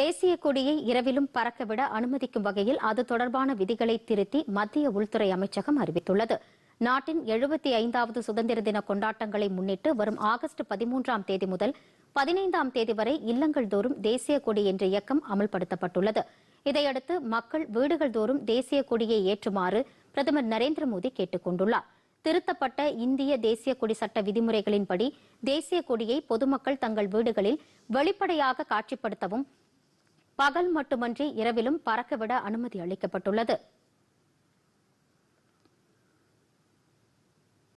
தேசிய கொடியை இரவிலும் பறக்கவிட அனுமதிக்கும் வகையில் அது தொடர்பான விதிகளை திருத்தி மத்திய உள்துறை அமைச்சகம் அறிவித்துள்ளது நாட்டின் எழுபத்தி ஐந்தாவது சுதந்திர தின கொண்டாட்டங்களை முன்னிட்டு வரும் ஆகஸ்ட் பதிமூன்றாம் தேதி முதல் பதினைந்தாம் தேதி வரை இல்லங்கள் தோறும் தேசிய கொடி என்ற இயக்கம் அமல்படுத்தப்பட்டுள்ளது இதையடுத்து மக்கள் வீடுகள் தோறும் தேசிய கொடியை ஏற்றுமாறு பிரதமர் நரேந்திர மோடி கேட்டுக் கொண்டுள்ளார் திருத்தப்பட்ட இந்திய தேசிய கொடி சட்ட விதிமுறைகளின்படி தேசிய கொடியை பொதுமக்கள் தங்கள் வீடுகளில் வெளிப்படையாக காட்சிப்படுத்தவும் பகல் மட்டுமன்றி இரவிலும் பறக்கவிட அனுமதி அளிக்கப்பட்டுள்ளது